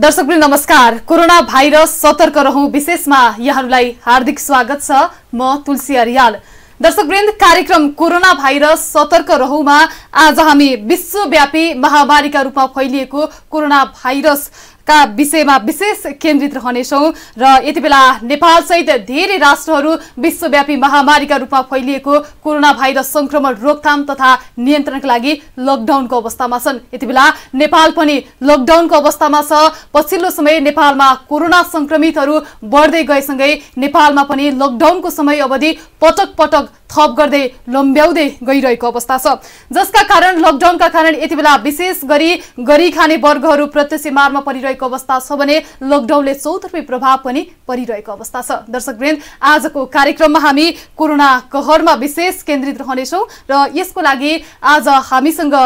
दर्शकवृन्द नमस्कार corona virus सतर्क रहौ विशेषमा यहाँहरूलाई हार्दिक स्वागत छ म तुलसी अरियाल दर्शकवृन्द कार्यक्रम कोरोना भाइरस सतर्क रहौमा आज हामी विश्वव्यापी महामारीका रूपमा फैलिएको कोरोना भाइरस का विषयमा विशेष केन्द्रित रहनेछौँ र यति बेला नेपालसहित धेरै राष्ट्रहरू विश्वव्यापी महामारीका रूपमा फैलिएको कोरोना भाइरस सङ्क्रमण रोकथाम तथा नियन्त्रणका लागि लकडाउनको अवस्थामा छन् यति बेला नेपाल पनि लकडाउनको अवस्थामा छ पछिल्लो समय नेपालमा कोरोना सङ्क्रमितहरू बढ्दै गएसँगै नेपालमा पनि लकडाउनको समय अवधि पटक पटक थप गर्दै लम्ब्याउँदै गइरहेको अवस्था छ जसका कारण लकडाउनका कारण यति बेला विशेष गरी गरी खाने वर्गहरू प्रत्यक्ष मारमा परिरहेको अवस्था छ भने लकडाउनले चौतर्फी प्रभाव पनि परिरहेको अवस्था छ दर्शकवृन्द आजको कार्यक्रममा हामी कोरोना कहरमा विशेष केन्द्रित रहनेछौँ र यसको लागि आज हामीसँग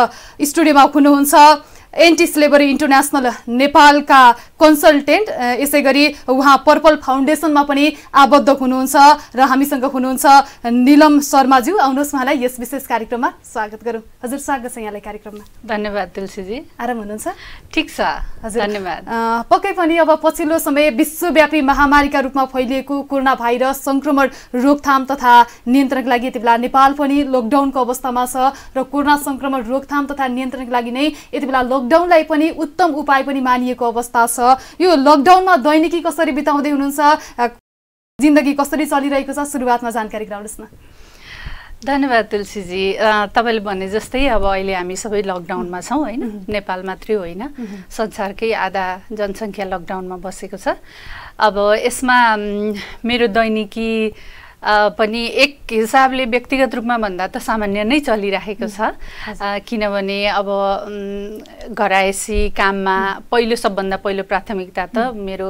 स्टुडियोमा हुनुहुन्छ एन्टी स्लेबरी इन्टरनेसनल नेपालका कन्सल्टेन्ट यसै गरी उहाँ पर्पल फाउन्डेसनमा पनि आबद्ध हुनुहुन्छ र हामीसँग हुनुहुन्छ निलम शर्माज्यू आउनुहोस् उहाँलाई यस विशेष कार्यक्रममा स्वागत गरौँ हजुर स्वागत छ यहाँलाई कार्यक्रममा धन्यवाद तुलसीजी आराम हुनुहुन्छ ठिक छ हजुर धन्यवाद पक्कै पनि अब पछिल्लो समय विश्वव्यापी महामारीका रूपमा फैलिएको कोरोना भाइरस सङ्क्रमण रोकथाम तथा नियन्त्रणको लागि यति बेला नेपाल पनि लकडाउनको अवस्थामा छ र कोरोना सङ्क्रमण रोकथाम तथा नियन्त्रणको लागि नै यति बेला लकडाउनलाई पनि उत्तम उपाय पनि मानिएको अवस्था छ यो लकडाउनमा दैनिकी कसरी बिताउँदै हुनुहुन्छ जिन्दगी कसरी चलिरहेको छ सुरुवातमा जानकारी गराउनुहोस् न धन्यवाद तुलसीजी तपाईँले भने जस्तै अब अहिले हामी सबै लकडाउनमा छौँ होइन नेपाल मात्रै होइन संसारकै आधा जनसङ्ख्या लकडाउनमा बसेको छ अब यसमा मेरो दैनिकी पनि एक हिसाबले व्यक्तिगत रूपमा भन्दा त सामान्य नै चलिरहेको छ किनभने अब घरायसी काममा पहिलो सबभन्दा पहिलो प्राथमिकता त मेरो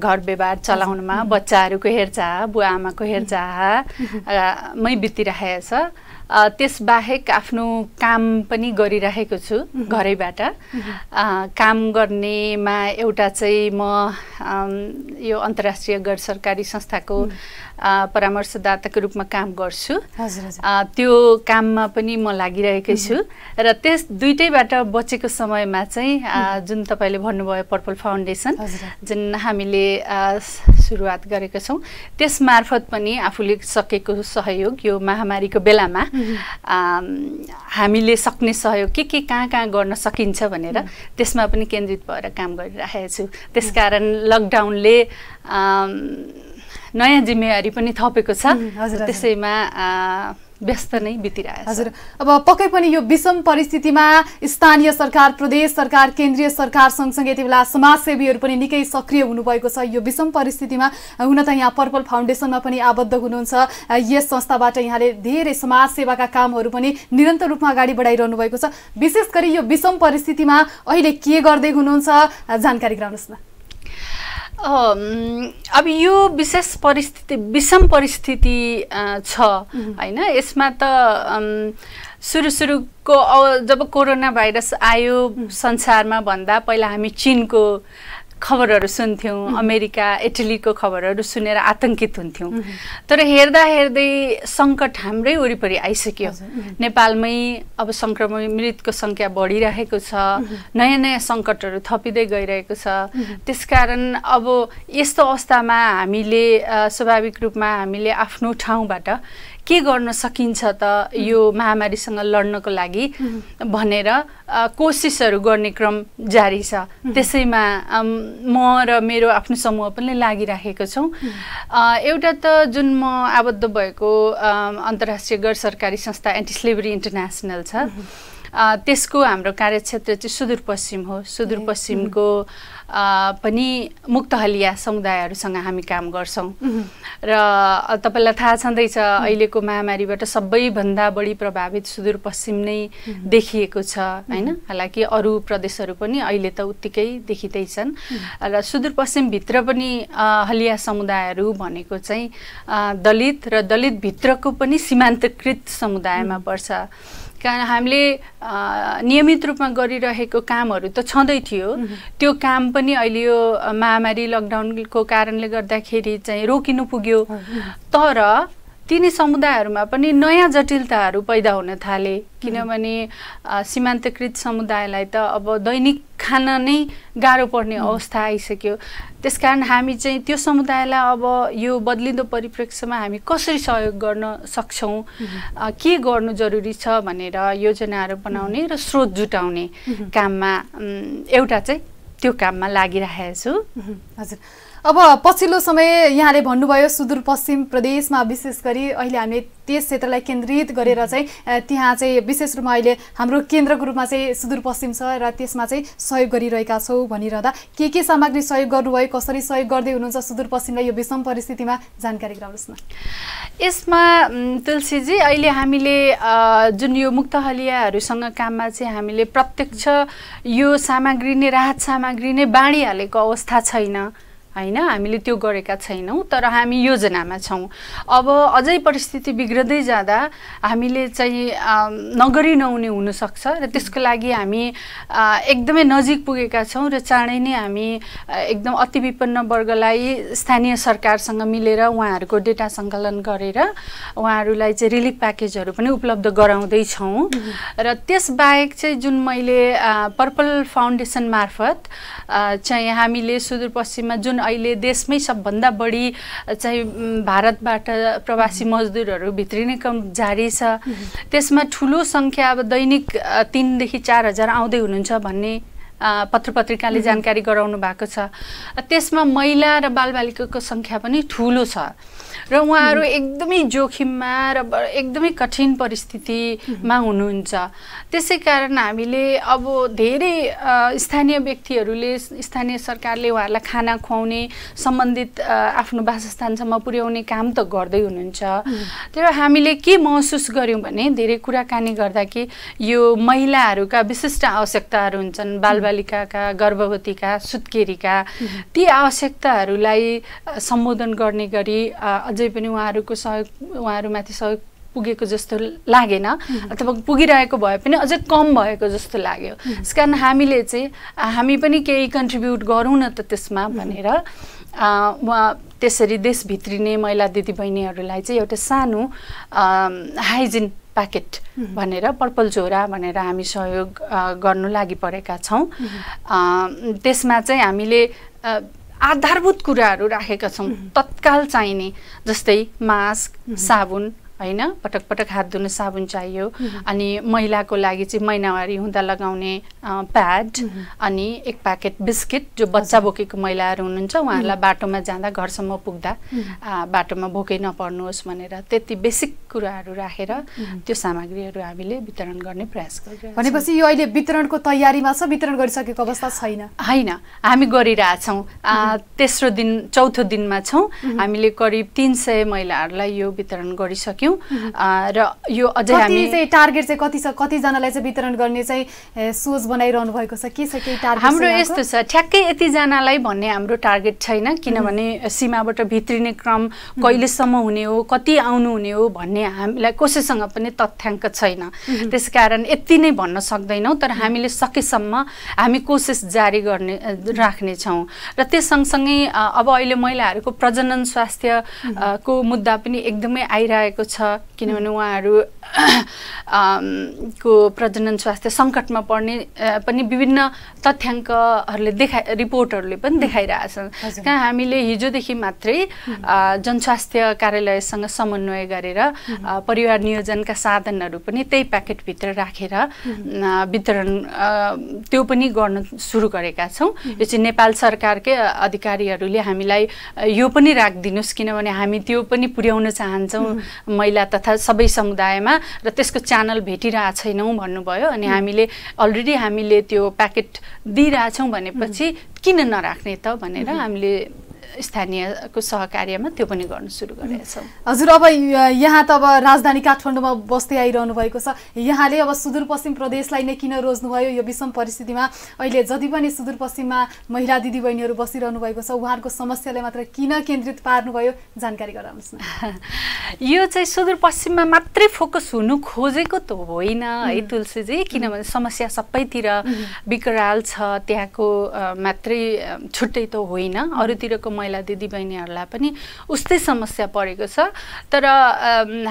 घर व्यवहार चलाउनमा बच्चाहरूको हेरचाह बुवा आमाको हेरचाहमै बितिरहेको छ त्यसबाहेक आफ्नो काम पनि गरिरहेको छु घरैबाट काम गर्नेमा एउटा चाहिँ म यो अन्तर्राष्ट्रिय गैर सरकारी संस्थाको परामर्शदाताको रूपमा काम गर्छु त्यो काममा पनि म लागिरहेकै छु र त्यस दुइटैबाट बचेको समयमा चाहिँ जुन तपाईँले भन्नुभयो पर्पल फाउन्डेसन जुन हामीले सुरुवात गरेका छौँ त्यस मार्फत पनि आफूले सकेको सहयोग यो महामारीको बेलामा हामीले सक्ने सहयोग के के कहाँ कहाँ गर्न सकिन्छ भनेर त्यसमा पनि केन्द्रित भएर काम गरिरहेको छु त्यसकारण लकडाउनले नयाँ जिम्मेवारी पनि थपेको छ त्यसैमा व्यस्त नै बितिरहेको हजुर अब पक्कै पनि यो विषम परिस्थितिमा स्थानीय सरकार प्रदेश सरकार केन्द्रीय सरकार सँगसँगै यति बेला समाजसेवीहरू पनि निकै सक्रिय हुनुभएको छ यो विषम परिस्थितिमा हुन त यहाँ पर्पल फाउन्डेसनमा पनि आबद्ध हुनुहुन्छ यस संस्थाबाट यहाँले धेरै समाजसेवाका कामहरू पनि निरन्तर रूपमा अगाडि बढाइरहनु भएको छ विशेष गरी यो विषम परिस्थितिमा अहिले के गर्दै हुनुहुन्छ जानकारी गराउनुहोस् न अब यो विशेष परिस्थिति विषम परिस्थिति छ होइन यसमा त सुरु सुरुको जब कोरोना भाइरस आयो संसारमा भन्दा पहिला हामी चिनको खबरहरू सुन्थ्यौँ अमेरिका इटलीको खबरहरू सुनेर आतङ्कित हुन्थ्यौँ तर हेर्दा हेर्दै सङ्कट हाम्रै वरिपरि आइसक्यो नेपालमै अब सङ्क्रमण मृतको सङ्ख्या बढिरहेको छ नयाँ नयाँ सङ्कटहरू थपिँदै गइरहेको छ त्यसकारण अब यस्तो अवस्थामा हामीले स्वाभाविक रूपमा हामीले आफ्नो ठाउँबाट के गर्न सकिन्छ त यो महामारीसँग लड्नको लागि भनेर कोसिसहरू गर्ने क्रम जारी छ त्यसैमा म र मेरो आफ्नो समूह पनि लागिराखेको छौँ एउटा त जुन म आबद्ध भएको अन्तर्राष्ट्रिय गैर सरकारी संस्था एन्टी स्लेभरी इन्टरनेसनल छ त्यसको हाम्रो कार्यक्षेत्र चाहिँ सुदूरपश्चिम हो सुदूरपश्चिमको पनि मुक्तहलिया समुदायहरूसँग हामी काम गर्छौँ र तपाईँलाई थाहा छँदैछ अहिलेको महामारीबाट सबैभन्दा बढी प्रभावित सुदूरपश्चिम नै देखिएको छ होइन हालाकि अरू प्रदेशहरू पनि अहिले त उत्तिकै देखिँदैछन् र सुदूरपश्चिमभित्र पनि हलिया समुदायहरू भनेको चाहिँ दलित र दलितभित्रको पनि सीमान्तकृत समुदायमा पर्छ कारण हामीले नियमित रूपमा गरिरहेको कामहरू त छँदै थियो त्यो काम पनि अहिले यो महामारी लकडाउनको कारणले गर्दाखेरि चाहिँ रोकिनु पुग्यो तर तिनी समुदायहरूमा पनि नयाँ जटिलताहरू पैदा हुन थाले किनभने सीमान्तकृत समुदायलाई त अब दैनिक खान नै गाह्रो पर्ने अवस्था आइसक्यो त्यसकारण हामी चाहिँ त्यो समुदायलाई अब यो बदलिँदो परिप्रेक्ष्यमा हामी कसरी सहयोग गर्न सक्छौँ के गर्नु जरुरी छ भनेर योजनाहरू बनाउने र स्रोत जुटाउने काममा एउटा चाहिँ त्यो काममा लागिरहेको छु हजुर अब पछिल्लो समय यहाँले भन्नुभयो सुदूरपश्चिम प्रदेशमा विशेष गरी अहिले हामीले त्यस क्षेत्रलाई केन्द्रित गरेर चाहिँ त्यहाँ चाहिँ विशेष रूपमा अहिले हाम्रो केन्द्रको रूपमा चाहिँ सुदूरपश्चिम छ र त्यसमा चाहिँ सहयोग गरिरहेका छौँ भनिरहँदा के के सामग्री सहयोग गर्नुभयो कसरी सहयोग गर्दै हुनुहुन्छ सुदूरपश्चिमलाई यो विषम परिस्थितिमा जानकारी गराउनुहोस् न यसमा तुलसीजी अहिले हामीले जुन यो मुक्त मुक्तहलियाहरूसँग काममा चाहिँ हामीले प्रत्यक्ष यो सामग्री नै राहत सामग्री नै बाँडिहालेको अवस्था छैन होइन हामीले त्यो गरेका छैनौँ तर हामी योजनामा छौँ अब अझै परिस्थिति बिग्रदै जाँदा हामीले चाहिँ नगरी नहुने हुनसक्छ र त्यसको लागि हामी एकदमै नजिक पुगेका छौँ र चाँडै नै हामी एकदम अति विपन्न वर्गलाई स्थानीय सरकारसँग मिलेर उहाँहरूको डेटा सङ्कलन गरेर उहाँहरूलाई चाहिँ रिलिफ प्याकेजहरू पनि उपलब्ध गराउँदैछौँ र त्यसबाहेक चाहिँ जुन मैले पर्पल फाउन्डेसन मार्फत चाहिँ हामीले सुदूरपश्चिममा जुन अहिले देशमै सबभन्दा बढी चाहिँ भारतबाट प्रवासी मजदुरहरू भित्रिने क्रम जारी छ त्यसमा ठुलो सङ्ख्या अब दैनिक तिनदेखि चार हजार आउँदै हुनुहुन्छ भन्ने पत्र पत्रिकाले जानकारी गराउनु भएको छ त्यसमा महिला र बालबालिकाको सङ्ख्या पनि ठुलो छ र उहाँहरू एकदमै जोखिममा र एकदमै कठिन परिस्थितिमा हुनुहुन्छ त्यसै कारण हामीले अब धेरै स्थानीय व्यक्तिहरूले स्थानीय सरकारले उहाँहरूलाई खाना खुवाउने सम्बन्धित आफ्नो वासस्थानसम्म पुर्याउने काम त गर्दै हुनुहुन्छ तर हामीले के महसुस गऱ्यौँ भने धेरै कुराकानी गर्दा कि यो महिलाहरूका विशिष्ट आवश्यकताहरू हुन्छन् बाल बालबालिकाका गर्भवतीका सुत्केरीका ती आवश्यकताहरूलाई सम्बोधन गर्ने गरी अझै पनि उहाँहरूको सहयोग उहाँहरूमाथि सहयोग पुगेको जस्तो लागेन अथवा पुगिरहेको भए पनि अझै कम भएको जस्तो लाग्यो त्यस कारण हामीले चाहिँ हामी पनि केही कन्ट्रिब्युट गरौँ न त त्यसमा भनेर उहाँ त्यसरी देशभित्रिने महिला दिदीबहिनीहरूलाई चाहिँ एउटा सानो हाइजिन प्याकेट भनेर पर्पल झोरा भनेर हामी सहयोग गर्नु लागि परेका छौँ त्यसमा चाहिँ हामीले आधारभूत कुराहरू राखेका छौँ तत्काल चाहिने जस्तै मास्क साबुन होइन पटक पटक हात धुने साबुन चाहियो अनि महिलाको लागि चाहिँ महिनावारी हुँदा लगाउने प्याड अनि एक प्याकेट बिस्किट जो बच्चा बोकेको महिलाहरू हुनुहुन्छ उहाँहरूलाई बाटोमा जाँदा घरसम्म पुग्दा बाटोमा भोकै नपर्नुहोस् भनेर त्यति बेसिक कुराहरू राखेर त्यो सामग्रीहरू हामीले वितरण गर्ने प्रयास गर्छौँ भनेपछि यो अहिले वितरणको तयारीमा छ वितरण गरिसकेको अवस्था छैन होइन हामी गरिरहेछौँ तेस्रो दिन चौथो दिनमा छौँ हामीले करिब तिन सय महिलाहरूलाई यो वितरण गरिसक्यौँ सक्यौँ र यो अझै हामी चाहिँ टार्गेट चाहिँ कति छ कतिजनालाई चाहिँ वितरण गर्ने चाहिँ सोच बनाइरहनु भएको छ के छ केही टार्गेट हाम्रो यस्तो छ ठ्याक्कै यतिजनालाई भन्ने हाम्रो टार्गेट छैन किनभने सीमाबाट भित्रिने क्रम कहिलेसम्म हुने हो कति आउनु हुने हो भन्ने हामीलाई कसैसँग पनि तथ्याङ्क छैन त्यस कारण यति नै भन्न सक्दैनौँ तर हामीले सकेसम्म हामी कोसिस जारी गर्ने राख्नेछौँ र त्यस सँगसँगै अब अहिले महिलाहरूको प्रजनन स्वास्थ्य को मुद्दा पनि एकदमै आइरहेको छ छ किनभने उहाँहरू को प्रजनन स्वास्थ्य सङ्कटमा पर्ने पनि विभिन्न तथ्याङ्कहरूले देखा रिपोर्टहरूले पनि देखाइरहेछन् कहाँ हामीले हिजोदेखि मात्रै जनस्वास्थ्य कार्यालयसँग समन्वय गरेर परिवार नियोजनका साधनहरू पनि त्यही प्याकेटभित्र राखेर वितरण त्यो पनि गर्न सुरु गरेका छौँ यो चाहिँ नेपाल सरकारकै अधिकारीहरूले हामीलाई यो पनि राखिदिनुहोस् किनभने हामी त्यो पनि पुर्याउन चाहन्छौँ महिला तथा सबै समुदायमा र त्यसको च्यानल भेटिरहेको छैनौँ भन्नुभयो अनि हामीले अलरेडी हामीले त्यो प्याकेट दिइरहेछौँ भनेपछि किन नराख्ने त भनेर हामीले स्थानीयको सहकार्यमा त्यो पनि गर्न सुरु गरेका हजुर अब यहाँ त अब राजधानी काठमाडौँमा बस्दै आइरहनु भएको छ यहाँले अब सुदूरपश्चिम प्रदेशलाई नै किन रोज्नुभयो यो विषम परिस्थितिमा अहिले जति पनि सुदूरपश्चिममा महिला दिदीबहिनीहरू बसिरहनु भएको छ उहाँहरूको समस्यालाई मात्र किन केन्द्रित पार्नुभयो जानकारी गराउनुहोस् न यो चाहिँ सुदूरपश्चिममा मात्रै फोकस हुनु खोजेको त होइन है तुलसीजी किनभने समस्या सबैतिर विकराल छ त्यहाँको मात्रै छुट्टै त होइन अरूतिरको महिला दिदीबहिनीहरूलाई पनि उस्तै समस्या परेको छ तर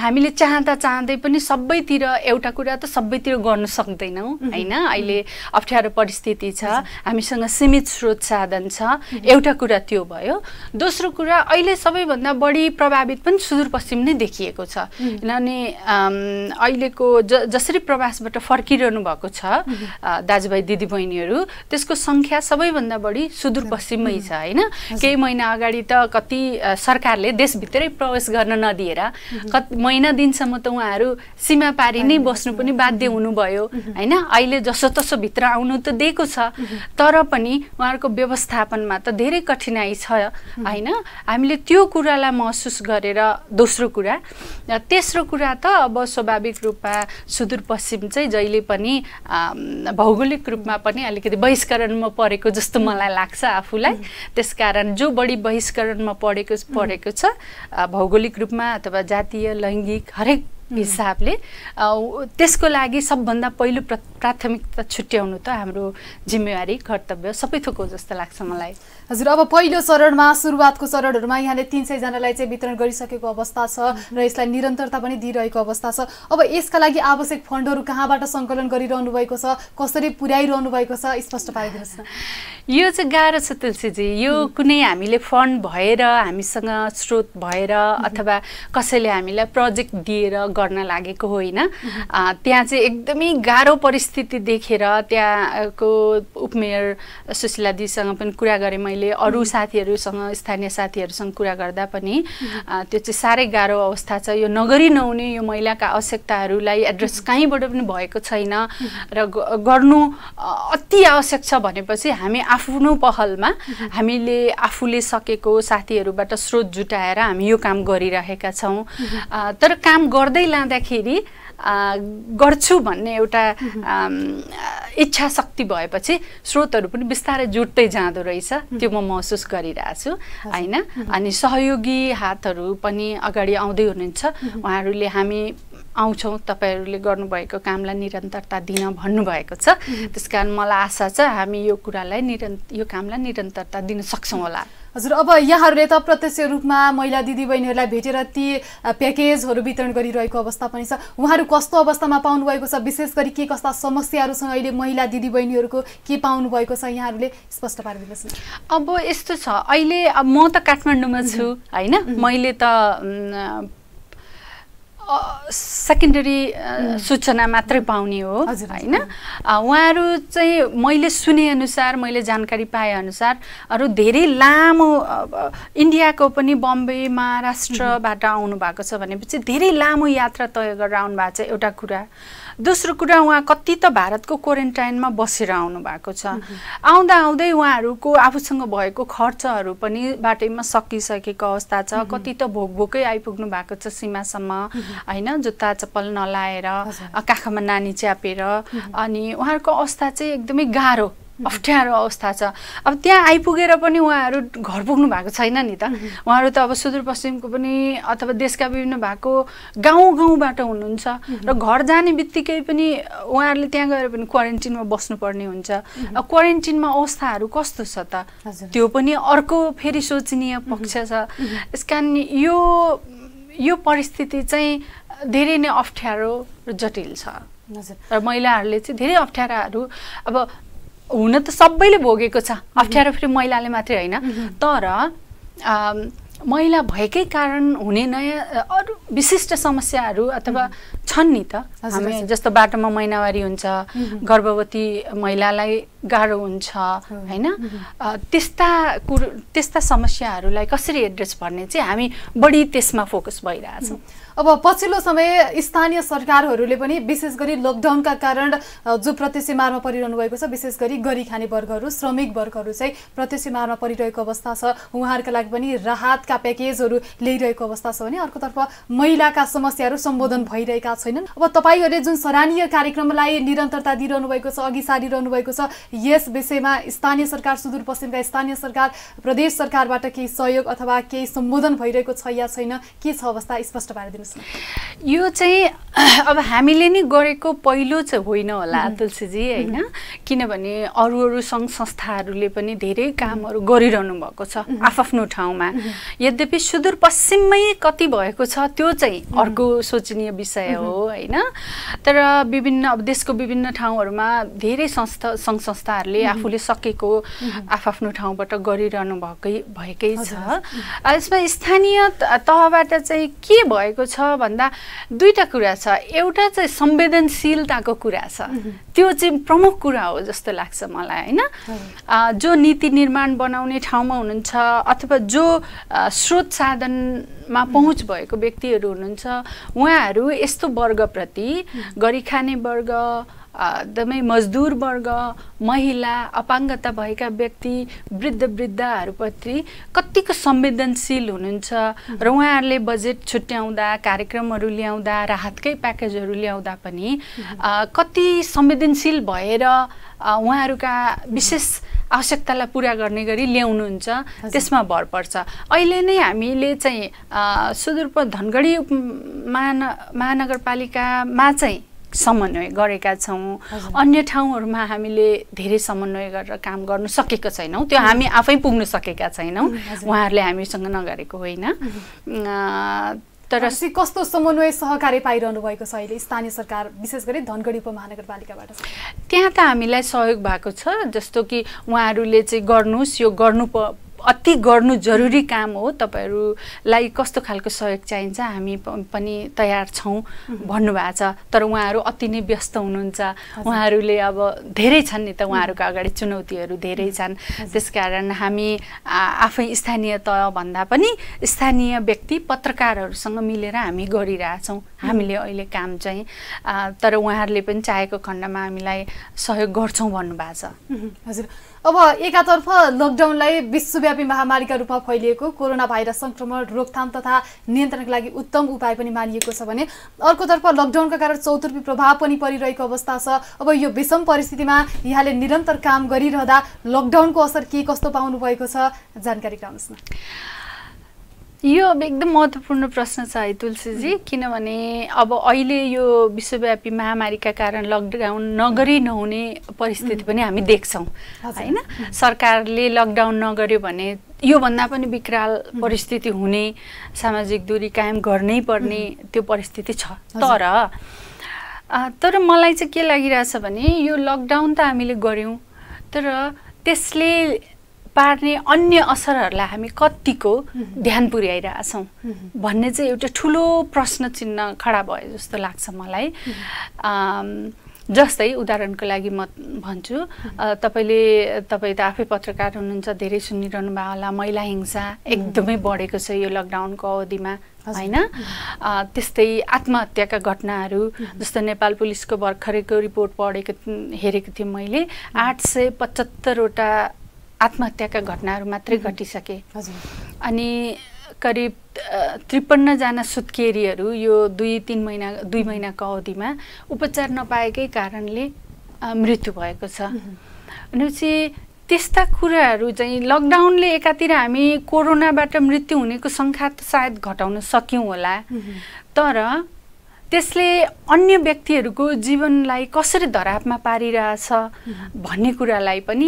हामीले चाहँदा चाहँदै पनि सबैतिर एउटा कुरा त सबैतिर गर्न सक्दैनौँ होइन अहिले अप्ठ्यारो परिस्थिति छ हामीसँग सीमित स्रोत साधन छ एउटा कुरा त्यो भयो दोस्रो कुरा अहिले सबैभन्दा बढी प्रभावित पनि सुदूरपश्चिम नै देखिएको छ किनभने अहिलेको ज जसरी प्रवासबाट फर्किरहनु भएको छ दाजुभाइ दिदीबहिनीहरू त्यसको सङ्ख्या सबैभन्दा बढी सुदूरपश्चिममै छ होइन केही महिना महिना अगाडि त कति सरकारले देशभित्रै प्रवेश गर्न नदिएर कति महिना दिनसम्म त उहाँहरू सीमा पारि नै बस्नु पनि बाध्य हुनुभयो होइन अहिले जसोतसो भित्र आउनु त दिएको छ तर पनि उहाँहरूको व्यवस्थापनमा त धेरै कठिनाइ छ होइन हामीले त्यो कुरालाई महसुस गरेर दोस्रो कुरा तेस्रो कुरा त अब स्वाभाविक रूपमा सुदूरपश्चिम चाहिँ जहिले पनि भौगोलिक रूपमा पनि अलिकति बहिष्करणमा परेको जस्तो मलाई लाग्छ आफूलाई त्यसकारण जो बढी बहिष्करणमा पढेको पढेको छ भौगोलिक रूपमा अथवा जातीय लैङ्गिक हरेक हिसाबले त्यसको लागि सबभन्दा पहिलो प्र प्राथमिकता छुट्याउनु त हाम्रो जिम्मेवारी कर्तव्य सबै थोक हो जस्तो लाग्छ मलाई हजुर अब पहिलो चरणमा सुरुवातको चरणहरूमा यहाँले तिन सयजनालाई चाहिँ वितरण गरिसकेको अवस्था छ र यसलाई निरन्तरता पनि दिइरहेको अवस्था छ अब यसका लागि आवश्यक फन्डहरू कहाँबाट सङ्कलन गरिरहनु भएको छ कसरी पुर्याइरहनु भएको छ स्पष्ट पारिदिनुहोस् न यो चाहिँ गाह्रो छ तुलसीजी यो कुनै हामीले फन्ड भएर हामीसँग स्रोत भएर अथवा कसैले हामीलाई प्रोजेक्ट दिएर गर्न लागेको होइन त्यहाँ चाहिँ एकदमै गाह्रो परिस्थिति देखेर त्यहाँको उपमेयर सुशीलादीसँग पनि कुरा गरेँ मैले अरू साथीहरूसँग स्थानीय साथीहरूसँग कुरा गर्दा पनि त्यो चाहिँ साह्रै गाह्रो अवस्था छ यो नगरी नहुने यो महिलाका आवश्यकताहरूलाई एड्रेस कहीँबाट पनि भएको छैन र गर्नु अति आवश्यक छ भनेपछि हामी आफ्नो पहलमा हामीले आफूले सकेको साथीहरूबाट स्रोत जुटाएर हामी यो काम गरिरहेका छौँ तर काम गर्दै पढाइ लाँदाखेरि गर्छु भन्ने एउटा इच्छा शक्ति भएपछि स्रोतहरू पनि बिस्तारै जुट्दै जाँदो रहेछ त्यो म महसुस गरिरहेछु होइन अनि सहयोगी हातहरू पनि अगाडि आउँदै हुनुहुन्छ उहाँहरूले हामी आउँछौँ तपाईँहरूले गर्नुभएको कामलाई निरन्तरता दिन भन्नुभएको छ त्यस कारण मलाई आशा छ हामी यो कुरालाई निरन् यो कामलाई निरन्तरता दिन सक्छौँ होला हजुर अब यहाँहरूले त प्रत्यक्ष रूपमा महिला दिदीबहिनीहरूलाई भेटेर ती प्याकेजहरू वितरण गरिरहेको अवस्था पनि छ उहाँहरू कस्तो अवस्थामा पाउनुभएको छ विशेष गरी के कस्ता समस्याहरूसँग अहिले महिला दिदीबहिनीहरूको के पाउनुभएको छ यहाँहरूले स्पष्ट पारिदिनुहोस् न अब यस्तो छ अहिले म त काठमाडौँमा छु होइन मैले त सेकेन्डरी सूचना मात्रै पाउने हो होइन उहाँहरू चाहिँ मैले सुनेअनुसार मैले जानकारी पाएअनुसार अरू धेरै लामो इन्डियाको पनि बम्बे महाराष्ट्रबाट आउनु भएको छ भनेपछि धेरै लामो यात्रा तय गरेर आउनु भएको छ एउटा कुरा दोस्रो कुरा उहाँ कति त भारतको क्वारेन्टाइनमा बसेर आउनु भएको छ आउँदा आउँदै उहाँहरूको आफूसँग भएको खर्चहरू पनि बाटैमा सकिसकेको अवस्था छ कति त भोक भोकै आइपुग्नु भएको छ सीमासम्म होइन जुत्ता चप्पल नलाएर काखमा नानी च्यापेर अनि उहाँहरूको अवस्था चाहिँ एकदमै गाह्रो अप्ठ्यारो अवस्था छ अब त्यहाँ आइपुगेर पनि उहाँहरू घर पुग्नु भएको छैन नि त उहाँहरू त अब सुदूरपश्चिमको पनि अथवा देशका विभिन्न भागको गाउँ गाउँबाट हुनुहुन्छ र घर जाने बित्तिकै पनि उहाँहरूले त्यहाँ गएर पनि क्वारेन्टिनमा बस्नुपर्ने हुन्छ क्वारेन्टिनमा अवस्थाहरू कस्तो छ त त्यो पनि अर्को फेरि सोचनीय पक्ष छ यस कारण यो यो परिस्थिति चाहिँ धेरै नै अप्ठ्यारो र जटिल छ हजुर र महिलाहरूले चाहिँ धेरै अप्ठ्याराहरू अब हुन त सबैले भोगेको छ अप्ठ्यारो फेरि महिलाले मात्रै होइन तर महिला भएकै कारण हुने नयाँ अरू विशिष्ट समस्याहरू अथवा छन् नि त हामी जस्तो बाटोमा महिनावारी हुन्छ गर्भवती महिलालाई गाह्रो हुन्छ होइन त्यस्ता कुरो त्यस्ता समस्याहरूलाई कसरी एड्रेस भन्ने चाहिँ हामी बढी त्यसमा फोकस भइरहेछौँ अब पछिल्लो समय स्थानीय सरकारहरूले पनि विशेष गरी लकडाउनका कारण जो मारमा परिरहनु भएको छ विशेष गरी गरी खाने वर्गहरू श्रमिक वर्गहरू चाहिँ मारमा परिरहेको अवस्था छ उहाँहरूका लागि पनि राहतका प्याकेजहरू ल्याइरहेको अवस्था छ भने अर्कोतर्फ महिलाका समस्याहरू सम्बोधन भइरहेका छैनन् अब तपाईँहरूले जुन सराहनीय कार्यक्रमलाई निरन्तरता दिइरहनु भएको छ अघि सारिरहनु भएको छ यस विषयमा स्थानीय सरकार सुदूरपश्चिमका स्थानीय सरकार प्रदेश सरकारबाट केही सहयोग अथवा केही सम्बोधन भइरहेको छ या छैन के छ अवस्था स्पष्ट पारिदिनु भन्नुहोस् न यो चाहिँ अब हामीले नै गरेको पहिलो चाहिँ होइन होला तुलसीजी होइन किनभने अरू अरू सङ्घ संस्थाहरूले पनि धेरै कामहरू गरिरहनु भएको छ आफआफ्नो ठाउँमा यद्यपि सुदूरपश्चिममै कति भएको छ त्यो चाहिँ अर्को सोचनीय विषय हो होइन तर विभिन्न अब देशको विभिन्न ठाउँहरूमा धेरै संस्था सङ्घ संस्थाहरूले आफूले सकेको आफ्नो ठाउँबाट गरिरहनु भएकै भएकै छ यसमा स्थानीय तहबाट चाहिँ के भएको छ छ भन्दा दुईवटा कुरा छ एउटा चाहिँ संवेदनशीलताको कुरा छ त्यो चाहिँ प्रमुख कुरा हो जस्तो लाग्छ मलाई होइन जो नीति निर्माण बनाउने ठाउँमा हुनुहुन्छ अथवा जो स्रोत साधनमा पहुँच भएको व्यक्तिहरू हुनुहुन्छ उहाँहरू यस्तो वर्गप्रति गरिखाने वर्ग एकदमै मजदुर वर्ग महिला अपाङ्गता भएका व्यक्ति वृद्ध वृद्धहरूप्रति कत्तिको संवेदनशील हुनुहुन्छ र उहाँहरूले बजेट छुट्याउँदा कार्यक्रमहरू ल्याउँदा राहतकै प्याकेजहरू ल्याउँदा पनि कति संवेदनशील भएर उहाँहरूका विशेष आवश्यकतालाई पुरा गर्ने गरी ल्याउनुहुन्छ त्यसमा भर पर्छ अहिले नै हामीले चाहिँ सुदूरप धनगढी उप महान महानगरपालिकामा चाहिँ समन्वय गरेका छौँ अन्य ठाउँहरूमा हामीले धेरै समन्वय गरेर काम गर्नु सकेको छैनौँ त्यो हामी आफै पुग्न सकेका छैनौँ उहाँहरूले हामीसँग नगरेको होइन तर कस्तो समन्वय सहकार्य पाइरहनु भएको छ अहिले स्थानीय सरकार विशेष गरी धनगढी उपमहानगरपालिकाबाट त्यहाँ त हामीलाई सहयोग भएको छ जस्तो कि उहाँहरूले चाहिँ गर्नुहोस् यो गर्नु प अति गर्नु जरुरी काम हो तपाईँहरूलाई कस्तो खालको सहयोग चाहिन्छ हामी पनि तयार छौँ भन्नुभएको छ तर उहाँहरू अति नै व्यस्त हुनुहुन्छ उहाँहरूले अब धेरै छन् नि त उहाँहरूको अगाडि चुनौतीहरू धेरै छन् त्यस कारण हामी आफै स्थानीय तहभन्दा पनि स्थानीय व्यक्ति पत्रकारहरूसँग मिलेर हामी गरिरहेछौँ हामीले अहिले काम चाहिँ तर उहाँहरूले पनि चाहेको खण्डमा हामीलाई सहयोग गर्छौँ भन्नुभएको छ हजुर अब एकातर्फ लकडाउनलाई विश्वव्यापी महामारीका रूपमा फैलिएको कोरोना भाइरस सङ्क्रमण रोकथाम तथा नियन्त्रणका लागि उत्तम उपाय पनि मानिएको छ भने अर्कोतर्फ लकडाउनका कारण चौतर्फी प्रभाव पनि परिरहेको अवस्था छ अब यो विषम परिस्थितिमा यहाँले निरन्तर काम गरिरहँदा लकडाउनको असर के कस्तो पाउनु भएको छ जानकारी गराउनुहोस् न यो अब एकदम महत्त्वपूर्ण प्रश्न छ है तुलसीजी किनभने अब अहिले यो विश्वव्यापी महामारीका कारण लकडाउन नगरी नहुने परिस्थिति पनि हामी देख्छौँ होइन सरकारले लकडाउन नगर्यो भने योभन्दा पनि विकराल परिस्थिति हुने सामाजिक दूरी कायम गर्नै पर्ने त्यो परिस्थिति छ तर तर मलाई चाहिँ के लागिरहेछ भने यो लकडाउन त हामीले गऱ्यौँ तर त्यसले पार्ने अन्य असरहरूलाई हामी कतिको ध्यान पुर्याइरहेछौँ भन्ने चाहिँ एउटा ठुलो प्रश्न चिन्ह खडा भयो जस्तो लाग्छ मलाई जस्तै उदाहरणको लागि म भन्छु तपाईँले तपाईँ त आफै पत्रकार हुनुहुन्छ धेरै सुनिरहनु भयो होला महिला हिंसा एकदमै बढेको छ यो लकडाउनको अवधिमा होइन त्यस्तै आत्महत्याका घटनाहरू जस्तो नेपाल पुलिसको भर्खरैको रिपोर्ट पढेको हेरेको थिएँ मैले आठ सय पचहत्तरवटा आत्महत्याका घटनाहरू मात्रै घटिसके अनि करिब त्रिपन्नजना सुत्केरीहरू यो दुई तिन महिना दुई महिनाको अवधिमा उपचार नपाएकै कारणले मृत्यु भएको छ भनेपछि त्यस्ता कुराहरू चाहिँ लकडाउनले एकातिर हामी कोरोनाबाट मृत्यु हुनेको सङ्ख्या त सायद घटाउन सक्यौँ होला तर त्यसले अन्य व्यक्तिहरूको जीवनलाई कसरी धरापमा पारिरहेछ भन्ने कुरालाई पनि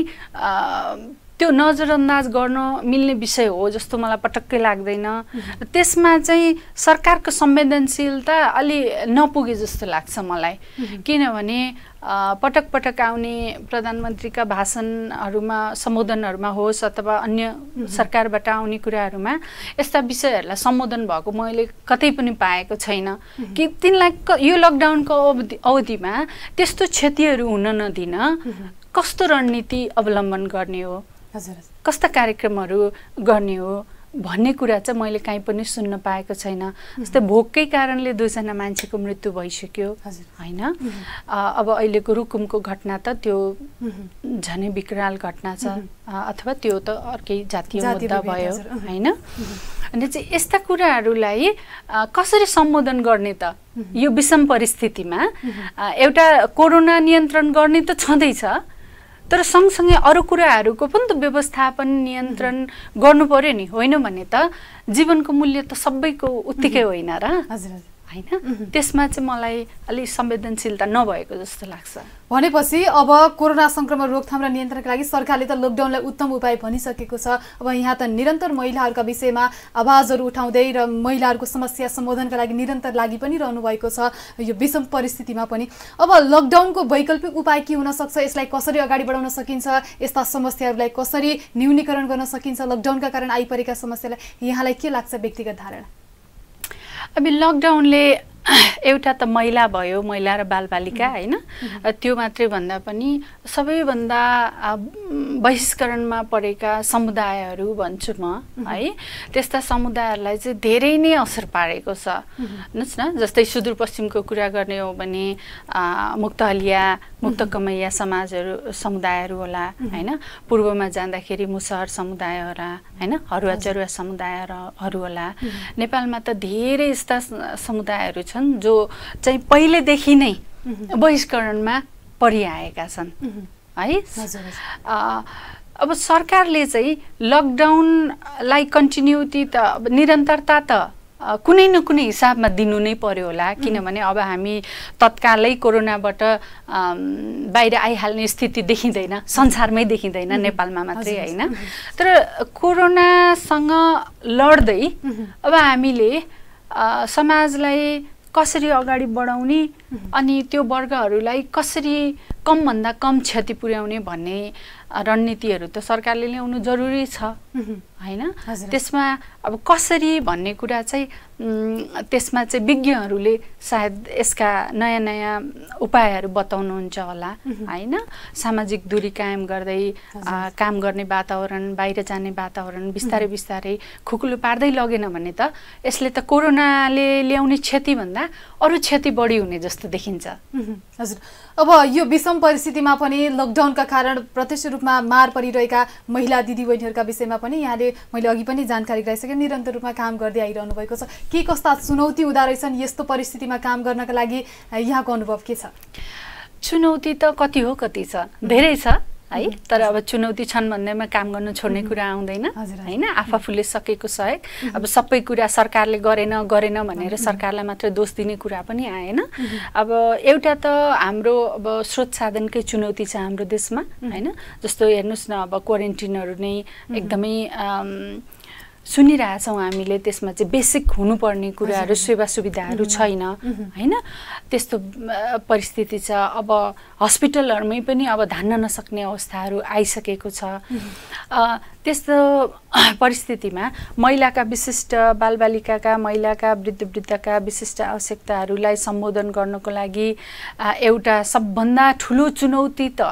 त्यो नजरअन्दाज गर्न मिल्ने विषय हो जस्तो मलाई पटक्कै लाग्दैन त्यसमा चाहिँ सरकारको संवेदनशीलता अलि नपुगे जस्तो लाग्छ मलाई किनभने पटक पटक आउने प्रधानमन्त्रीका भाषणहरूमा सम्बोधनहरूमा होस् अथवा अन्य सरकारबाट आउने कुराहरूमा यस्ता विषयहरूलाई सम्बोधन भएको मैले कतै पनि पाएको छैन कि तिनलाई यो लकडाउनको अवधि अवधिमा त्यस्तो क्षतिहरू हुन नदिन कस्तो रणनीति अवलम्बन गर्ने हो कस्ता कार्यक्रमहरू गर्ने हो भन्ने कुरा चाहिँ मैले काहीँ पनि सुन्न पाएको छैन जस्तै भोककै कारणले दुईजना मान्छेको मृत्यु भइसक्यो होइन अब अहिलेको रुकुमको घटना त त्यो झनै विकराल घटना छ अथवा त्यो त अर्कै जातीय मुद्दा भयो होइन अनि चाहिँ यस्ता कुराहरूलाई कसरी सम्बोधन गर्ने त यो विषम परिस्थितिमा एउटा कोरोना नियन्त्रण गर्ने त छँदैछ तर सँगसँगै अरू कुराहरूको पनि त व्यवस्थापन नियन्त्रण गर्नु पर्यो नि होइन भने त जीवनको मूल्य त सबैको उत्तिकै होइन र हजुर हजुर होइन त्यसमा चाहिँ मलाई अलिक संवेदनशीलता नभएको जस्तो लाग्छ भनेपछि अब कोरोना सङ्क्रमण रोकथाम र नियन्त्रणका लागि सरकारले त लकडाउनलाई उत्तम उपाय भनिसकेको छ अब यहाँ त निरन्तर महिलाहरूका विषयमा आवाजहरू उठाउँदै र महिलाहरूको समस्या सम्बोधनका लागि निरन्तर लागि पनि रहनु भएको छ यो विषम परिस्थितिमा पनि अब लकडाउनको वैकल्पिक उपाय के हुनसक्छ यसलाई कसरी अगाडि बढाउन सकिन्छ यस्ता समस्याहरूलाई कसरी न्यूनीकरण गर्न सकिन्छ लकडाउनका कारण आइपरेका समस्यालाई यहाँलाई के लाग्छ व्यक्तिगत धारणा अब लकडाउनले एउटा त महिला भयो महिला र बालबालिका होइन त्यो मात्रै भन्दा पनि सबैभन्दा बहिष्करणमा परेका समुदायहरू भन्छु म है त्यस्ता समुदायहरूलाई चाहिँ धेरै नै असर पारेको छ हेर्नुहोस् न जस्तै सुदूरपश्चिमको कुरा गर्ने हो भने मुक्तहलिया मुक्त कमैया समाजहरू समुदायहरू होला होइन पूर्वमा जाँदाखेरि मुसहर समुदाय होला होइन हरुवा चरुवा समुदायहरू होला नेपालमा त धेरै यस्ता समुदायहरू छन् छन् जो चाहिँ पहिलेदेखि नै बहिष्करणमा परिआएका छन् है अब सरकारले चाहिँ लकडाउनलाई कन्टिन्युटी त अब निरन्तरता त कुनै न कुनै हिसाबमा दिनु नै पर्यो होला किनभने अब हामी तत्कालै कोरोनाबाट बाहिर आइहाल्ने स्थिति देखिँदैन संसारमै देखिँदैन नेपालमा मात्रै होइन तर कोरोनासँग लड्दै अब हामीले समाजलाई कसरी अगाडि बढाउने अनि त्यो वर्गहरूलाई कसरी कमभन्दा कम क्षति पुर्याउने भन्ने रणनीतिहरू त सरकारले ल्याउनु जरुरी छ होइन त्यसमा अब कसरी भन्ने कुरा चाहिँ त्यसमा चाहिँ विज्ञहरूले सायद यसका नयाँ नयाँ उपायहरू बताउनुहुन्छ होला होइन सामाजिक दूरी कायम गर्दै काम गर्ने वातावरण बाहिर जाने वातावरण बिस्तारै बिस्तारै खुकुलो पार्दै लगेन भने त यसले त कोरोनाले ल्याउने क्षतिभन्दा अरू क्षति बढी हुने जस्तो देखिन्छ हजुर अब यो विषम परिस्थितिमा पनि लकडाउनका कारण प्रत्यक्ष रूपमा मार परिरहेका महिला दिदीबहिनीहरूका विषयमा पनि यहाँले मैले अघि पनि जानकारी गराइसकेँ निरन्तर रूपमा काम गर्दै आइरहनु भएको छ के कस्ता चुनौती हुँदो रहेछन् यस्तो परिस्थितिमा काम गर्नका लागि यहाँको अनुभव के छ चुनौती त कति हो कति छ धेरै छ है तर अब चुनौती छन् भन्दैमा काम गर्नु छोड्ने कुरा आउँदैन होइन आफ आफूले सकेको सहयोग अब सबै कुरा सरकारले गरेन गरेन भनेर सरकारलाई मात्र दोष दिने कुरा पनि आएन अब एउटा त हाम्रो अब स्रोत साधनकै चुनौती छ हाम्रो देशमा होइन जस्तो हेर्नुहोस् न अब क्वारेन्टिनहरू नै एकदमै सुनिरहेछौँ हामीले त्यसमा चाहिँ बेसिक हुनुपर्ने कुराहरू सेवा सुविधाहरू छैन होइन त्यस्तो परिस्थिति छ अब हस्पिटलहरूमै पनि अब धान्न नसक्ने अवस्थाहरू आइसकेको छ त्यस्तो परिस्थितिमा महिलाका विशिष्ट बालबालिकाका महिलाका वृद्ध वृद्धका विशिष्ट आवश्यकताहरूलाई सम्बोधन गर्नको लागि एउटा सबभन्दा ठुलो चुनौती त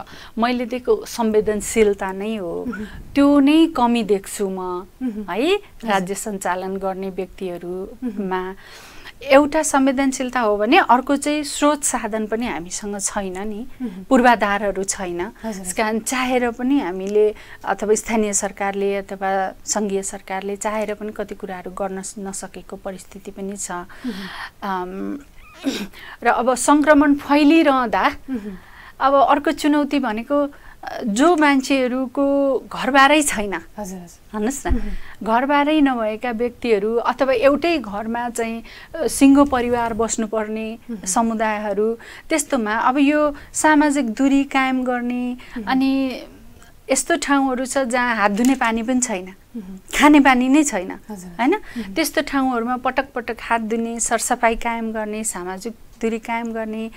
मैले दिएको संवेदनशीलता नै हो त्यो नै कमी देख्छु म है राज्य सञ्चालन गर्ने व्यक्तिहरूमा एउटा संवेदनशीलता हो भने अर्को चाहिँ स्रोत साधन पनि हामीसँग छैन नि पूर्वाधारहरू छैन त्यस कारण चाहेर पनि हामीले अथवा स्थानीय सरकारले अथवा सङ्घीय सरकारले चाहेर पनि कति कुराहरू गर्न नसकेको परिस्थिति पनि छ र अब सङ्क्रमण फैलिरहँदा अब अर्को चुनौती भनेको जो मान्छेहरूको घरबारै छैन हजुर भन्नुहोस् न घरबारै नभएका व्यक्तिहरू अथवा एउटै घरमा चाहिँ सिङ्गो परिवार बस्नुपर्ने समुदायहरू त्यस्तोमा अब यो सामाजिक दूरी कायम गर्ने अनि यस्तो ठाउँहरू छ जहाँ हात धुने पानी पनि छैन खाने पानी नै छैन होइन त्यस्तो ठाउँहरूमा पटक पटक हात धुने सरसफाइ कायम गर्ने सामाजिक दूरी कायम गर्ने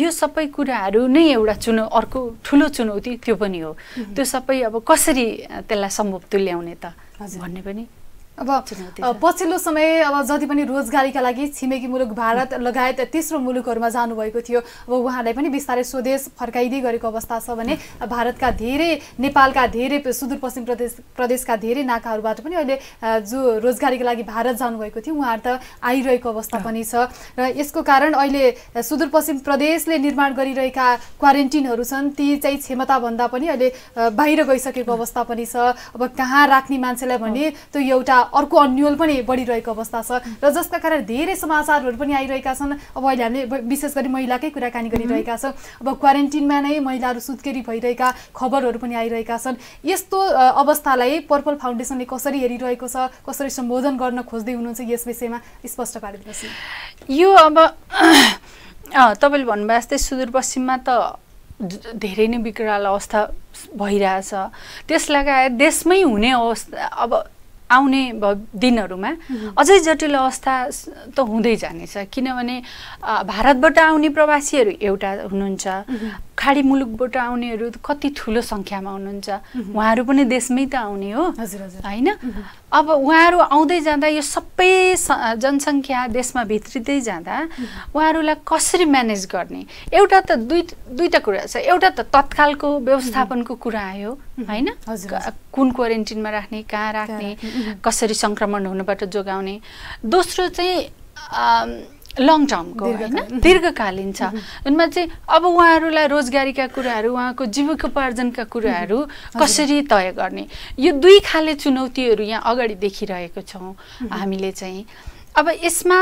यो सबै कुराहरू नै एउटा चुनौ अर्को ठुलो चुनौती त्यो पनि हो त्यो सबै अब कसरी त्यसलाई सम्भव तुल्याउने त भन्ने पनि अब पछिल्लो समय अब जति पनि रोजगारीका लागि छिमेकी मुलुक भारत लगायत तेस्रो मुलुकहरूमा जानुभएको थियो अब उहाँलाई पनि बिस्तारै स्वदेश फर्काइँदै गरेको अवस्था छ भने भारतका धेरै नेपालका धेरै सुदूरपश्चिम प्रदेश प्रदेशका धेरै नाकाहरूबाट पनि अहिले जो रोजगारीका लागि भारत जानुभएको थियो उहाँहरू त आइरहेको अवस्था पनि छ र यसको कारण अहिले सुदूरपश्चिम प्रदेशले निर्माण गरिरहेका क्वारेन्टिनहरू छन् ती चाहिँ क्षमताभन्दा पनि अहिले बाहिर गइसकेको अवस्था पनि छ अब कहाँ राख्ने मान्छेलाई भने त्यो एउटा अर्को अन्यल पनि बढिरहेको अवस्था छ र जसका कारण धेरै समाचारहरू पनि आइरहेका छन् अब अहिले हामीले विशेष गरी महिलाकै कुराकानी गरिरहेका छौँ अब क्वारेन्टिनमा नै महिलाहरू सुत्केरी भइरहेका खबरहरू पनि आइरहेका छन् यस्तो अवस्थालाई पर्पल फाउन्डेसनले कसरी हेरिरहेको छ कसरी सम्बोधन गर्न खोज्दै हुनुहुन्छ यस विषयमा स्पष्ट पारिदिनुहोस् यो अब तपाईँले भन्नुभयो जस्तै सुदूरपश्चिममा त धेरै नै विकराल अवस्था भइरहेछ त्यस लगायत देशमै हुने अवस्था अब आउने दिनहरूमा अझै जटिल अवस्था त हुँदै जानेछ किनभने भारतबाट आउने प्रवासीहरू एउटा हुनुहुन्छ खाडी मुलुकबाट आउनेहरू कति ठुलो सङ्ख्यामा हुनुहुन्छ उहाँहरू पनि देशमै त आउने हो होइन अब उहाँहरू आउँदै जाँदा यो सबै जनसङ्ख्या देशमा भित्रिँदै जाँदा उहाँहरूलाई कसरी म्यानेज गर्ने एउटा त दुई दुईवटा कुरा छ एउटा त तत्कालको व्यवस्थापनको कुरा आयो होइन कुन क्वारेन्टिनमा राख्ने कहाँ राख्ने कसरी सङ्क्रमण हुनबाट जोगाउने दोस्रो चाहिँ लङ टर्मको होइन दीर्घकालीन छ उनमा चाहिँ अब उहाँहरूलाई रोजगारीका कुराहरू उहाँको जीविकोपार्जनका कुराहरू कसरी तय गर्ने यो दुई खाले चुनौतीहरू यहाँ अगाडि देखिरहेको छौँ हामीले चाहिँ अब यसमा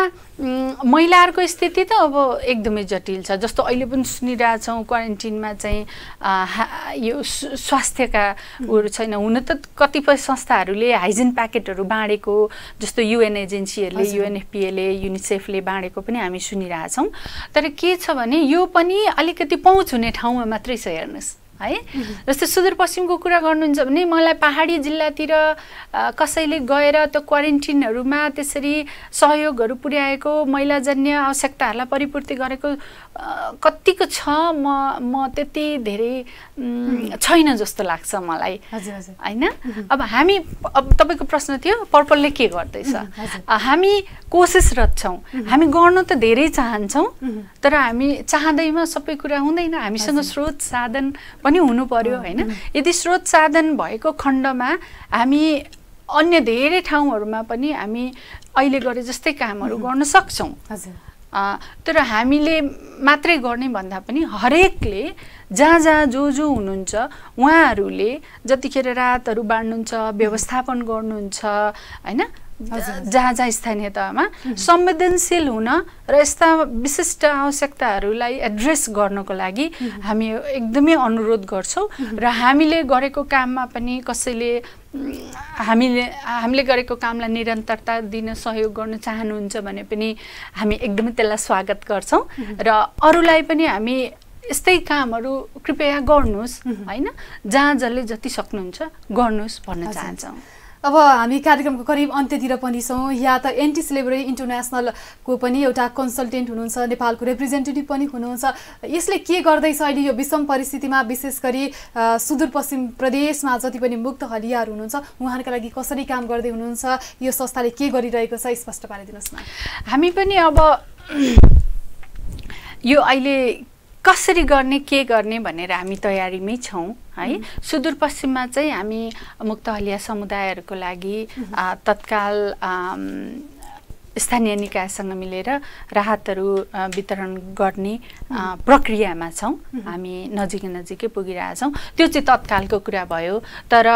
महिलाहरूको स्थिति त अब एकदमै जटिल छ जस्तो अहिले पनि सुनिरहेछौँ क्वारेन्टिनमा चाहिँ यो स्वास्थ्यका उहरू छैन हुन त कतिपय संस्थाहरूले हाइजिन प्याकेटहरू बाँडेको जस्तो युएन एजेन्सीहरूले युएनएफपिएले युनिसेफले बाँडेको पनि हामी सुनिरहेछौँ तर के छ भने यो पनि अलिकति पहुँच हुने ठाउँमा मात्रै छ हेर्नुहोस् है जस्तै सुदूरपश्चिमको कुरा गर्नुहुन्छ भने मलाई पहाडी जिल्लातिर कसैले गएर त्यो क्वारेन्टिनहरूमा त्यसरी सहयोगहरू पुर्याएको मैलाजन्य आवश्यकताहरूलाई परिपूर्ति गरेको कतिको छ म म त्यति धेरै छैन जस्तो लाग्छ मलाई होइन अब हामी अब तपाईँको प्रश्न थियो पर्पलले के गर्दैछ हामी कोसिसरत छौँ हामी गर्न त धेरै चाहन्छौँ तर हामी चाहँदैमा सबै कुरा हुँदैन हामीसँग स्रोत साधन पनि हुनु पर्यो होइन यदि स्रोत साधन भएको खण्डमा हामी अन्य धेरै ठाउँहरूमा पनि हामी अहिले गरे जस्तै कामहरू गर्न सक्छौँ तर हामीले मात्रै गर्ने भन्दा पनि हरेकले जहाँ जहाँ जो जो हुनुहुन्छ उहाँहरूले जतिखेर रातहरू बाँड्नुहुन्छ व्यवस्थापन गर्नुहुन्छ होइन जहाँ जहाँ स्थानीय तहमा संवेदनशील हुन र यस्ता विशिष्ट आवश्यकताहरूलाई एड्रेस गर्नको लागि हामी एकदमै अनुरोध गर्छौँ र हामीले गरेको काममा पनि कसैले हामीले हामीले गरेको कामलाई निरन्तरता दिन सहयोग गर्न चाहनुहुन्छ भने पनि हामी एकदमै त्यसलाई स्वागत गर्छौँ र अरूलाई पनि हामी यस्तै कामहरू कृपया गर्नुहोस् होइन जहाँ जसले जति सक्नुहुन्छ गर्नुहोस् भन्न चाहन्छौँ अब हामी कार्यक्रमको करिब अन्त्यतिर पनि छौँ या त एन्टी स्लेभरी इन्टरनेसनलको पनि एउटा कन्सल्टेन्ट हुनुहुन्छ नेपालको रिप्रेजेन्टेटिभ पनि हुनुहुन्छ यसले के गर्दैछ अहिले यो विषम परिस्थितिमा विशेष गरी सुदूरपश्चिम प्रदेशमा जति पनि मुक्त हलियाहरू हुनुहुन्छ उहाँहरूका लागि कसरी काम गर्दै हुनुहुन्छ यो संस्थाले के गरिरहेको छ स्पष्ट पारिदिनुहोस् न हामी पनि अब यो अहिले कसरी गर्ने के गर्ने भनेर हामी तयारीमै छौँ है सुदूरपश्चिममा चाहिँ हामी मुक्तहलिया समुदायहरूको लागि तत्काल स्थानीय निकायसँग मिलेर राहतहरू वितरण गर्ने प्रक्रियामा छौँ हामी नजिकै नजिकै पुगिरहेछौँ त्यो चाहिँ तत्कालको कुरा भयो तर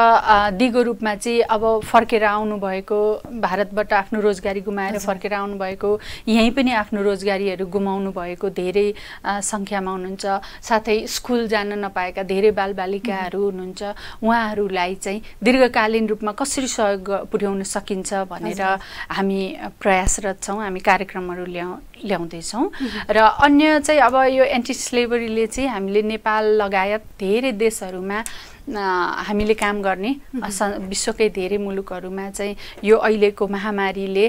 दिगो रूपमा चाहिँ अब फर्केर आउनुभएको भारतबाट आफ्नो रोजगारी गुमाएर फर्केर आउनुभएको यहीँ पनि आफ्नो रोजगारीहरू गुमाउनु भएको धेरै सङ्ख्यामा हुनुहुन्छ साथै स्कुल जान नपाएका धेरै बालबालिकाहरू हुनुहुन्छ उहाँहरूलाई चाहिँ दीर्घकालीन रूपमा कसरी सहयोग पुर्याउन सकिन्छ भनेर हामी प्रयास प्रयासरत छौँ हामी कार्यक्रमहरू ल्याउ ल्याउँदैछौँ र अन्य चाहिँ अब यो एन्टी स्लेबरीले चाहिँ हामीले नेपाल लगायत धेरै देशहरूमा हामीले काम गर्ने विश्वकै धेरै मुलुकहरूमा चाहिँ यो अहिलेको महामारीले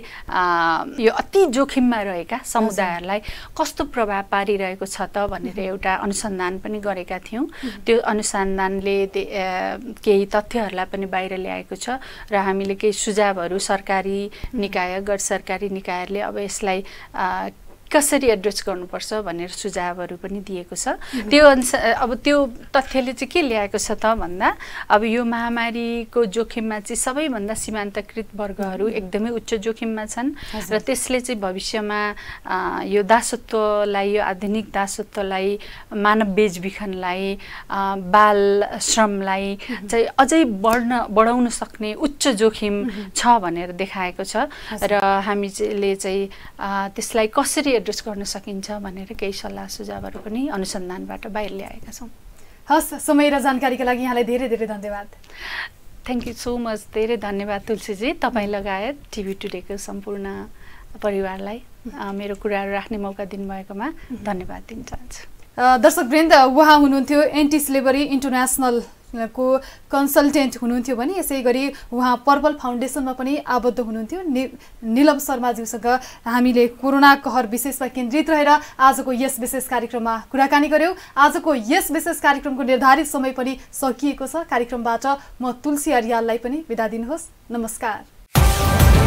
यो अति जोखिममा रहेका समुदायहरूलाई कस्तो प्रभाव पारिरहेको छ त भनेर एउटा अनुसन्धान पनि गरेका थियौँ त्यो अनुसन्धानले केही तथ्यहरूलाई पनि बाहिर ल्याएको छ र हामीले केही सुझावहरू सरकारी निकाय गैर सरकारी निकायहरूले अब यसलाई कसरी एड्रेस गर्नुपर्छ भनेर सुझावहरू पनि दिएको छ त्यो अनुसार अब त्यो तथ्यले चाहिँ के ल्याएको छ त भन्दा अब यो महामारीको जोखिममा चाहिँ सबैभन्दा सीमान्तकृत वर्गहरू एकदमै उच्च जोखिममा छन् र त्यसले चाहिँ भविष्यमा यो दासत्वलाई यो आधुनिक दासत्वलाई मानव बेचबिखनलाई बाल श्रमलाई चाहिँ अझै बढ्न बढाउन सक्ने उच्च जोखिम छ भनेर देखाएको छ र हामीले चाहिँ त्यसलाई कसरी एड्रेस गर्न सकिन्छ भनेर केही सल्लाह सुझावहरू पनि अनुसन्धानबाट बाहिर ल्याएका छौँ हस् समय र जानकारीका लागि यहाँलाई धेरै धेरै धन्यवाद थ्याङ्क यू सो मच धेरै धन्यवाद तुलसीजी तपाईँ लगायत टिभी टुडेको सम्पूर्ण परिवारलाई मेरो कुराहरू राख्ने मौका दिनुभएकोमा धन्यवाद दिन चाहन्छु दर्शकवृन्द उहाँ हुनुहुन्थ्यो एन्टी स्लेभरी इन्टरनेसनल को कन्सल्टेन्ट हुनुहुन्थ्यो भने यसै गरी उहाँ पर्पल फाउन्डेसनमा पनि आबद्ध हुनुहुन्थ्यो नि निलम शर्माज्यूसँग हामीले कोरोना कहर विशेषमा केन्द्रित रहेर आजको यस विशेष कार्यक्रममा कुराकानी गऱ्यौँ आजको यस विशेष कार्यक्रमको निर्धारित समय पनि सकिएको छ कार्यक्रमबाट म तुलसी अरियाललाई पनि बिदा दिनुहोस् नमस्कार